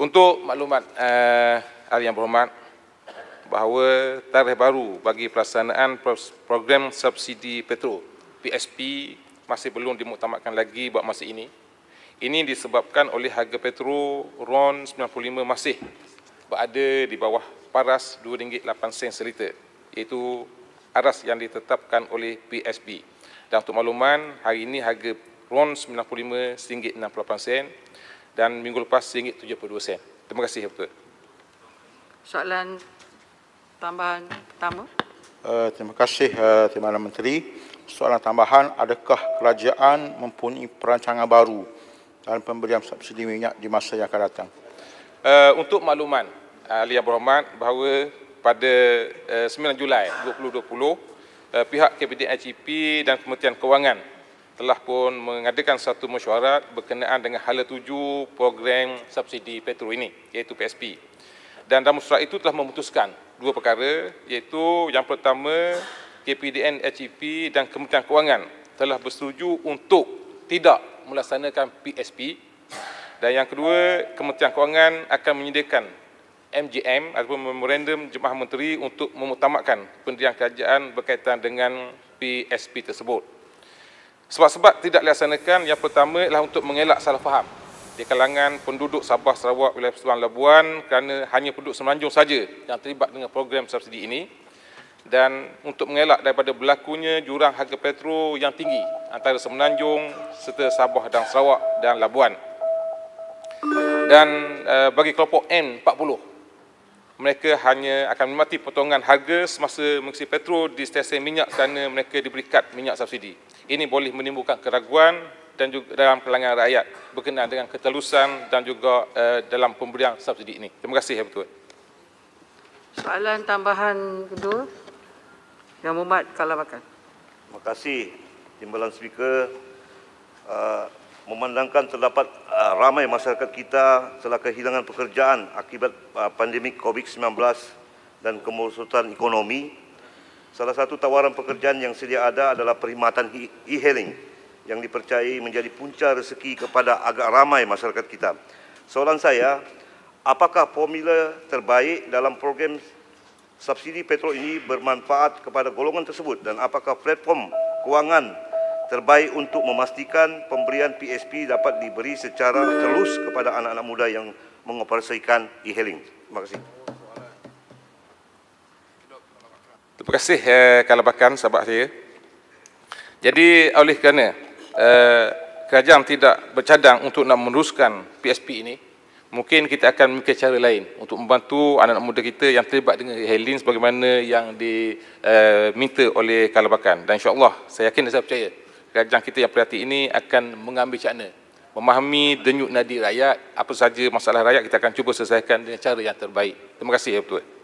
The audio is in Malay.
Untuk maklumat uh, eh, Ahli yang berhormat bahawa tarikh baru bagi pelaksanaan program subsidi petrol PSP masih belum dimuktamadkan lagi buat masa ini. Ini disebabkan oleh harga petrol RON 95 masih berada di bawah paras RM2.8 seliter iaitu aras yang ditetapkan oleh PSB. Dan untuk makluman, hari ini harga RON 95 RM1.68 dan minggu lepas RM1.72. Terima kasih, Betul. Soalan tambahan pertama. Uh, terima kasih, uh, Terima kasih, Menteri. Soalan tambahan, adakah kerajaan mempunyai perancangan baru dalam pemberian subsidi minyak di masa yang akan datang? Uh, untuk makluman, Ali Abdul Rahman, bahawa pada uh, 9 Julai 2020, uh, pihak KPD HGP e dan Kementerian Kewangan telah pun mengadakan satu mesyuarat berkenaan dengan hala tuju program subsidi petrol ini iaitu PSP. Dan dalam mesyuarat itu telah memutuskan dua perkara iaitu yang pertama KPDN HEP dan Kementerian Kewangan telah bersetuju untuk tidak melaksanakan PSP dan yang kedua Kementerian Kewangan akan menyediakan MGM ataupun Memorandum Jemaah Menteri untuk memutamakan pendirian kerajaan berkaitan dengan PSP tersebut. Sebab-sebab tidak dilaksanakan yang pertama ialah untuk mengelak salah faham di kalangan penduduk Sabah Sarawak wilayah Persatuan Labuan kerana hanya penduduk semenanjung saja yang terlibat dengan program subsidi ini dan untuk mengelak daripada berlakunya jurang harga petrol yang tinggi antara semenanjung serta Sabah dan Sarawak dan Labuan dan eh, bagi kelompok N40 mereka hanya akan menikmati potongan harga semasa mengisi petrol di stesen minyak kerana mereka diberi kad minyak subsidi. Ini boleh menimbulkan keraguan dan juga dalam kalangan rakyat berkenaan dengan ketelusan dan juga uh, dalam pemberian subsidi ini. Terima kasih, Ya Pertua. Soalan tambahan kedua, Yang Mumat Kalamakan. Terima kasih, Timbalan Speaker. Uh, memandangkan terdapat uh, ramai masyarakat kita telah kehilangan pekerjaan akibat uh, pandemik COVID-19 dan kemusutan ekonomi, salah satu tawaran pekerjaan yang sedia ada adalah perkhidmatan e-, e-hailing yang dipercayai menjadi punca rezeki kepada agak ramai masyarakat kita. Soalan saya, apakah formula terbaik dalam program subsidi petrol ini bermanfaat kepada golongan tersebut dan apakah platform kewangan terbaik untuk memastikan pemberian PSP dapat diberi secara terus kepada anak-anak muda yang mengoperasikan e-hailing. Terima kasih. Terima kasih eh, Kalabakan sahabat saya. Jadi oleh kerana eh, kerajaan tidak bercadang untuk nak meneruskan PSP ini, mungkin kita akan mencari cara lain untuk membantu anak-anak muda kita yang terlibat dengan e-hailing sebagaimana yang diminta eh, oleh Kalabakan. Dan Allah, saya yakin dan saya percaya rancang kita yang perhati ini akan mengambil cakna memahami denyut nadi rakyat apa saja masalah rakyat kita akan cuba selesaikan dengan cara yang terbaik terima kasih ya tuan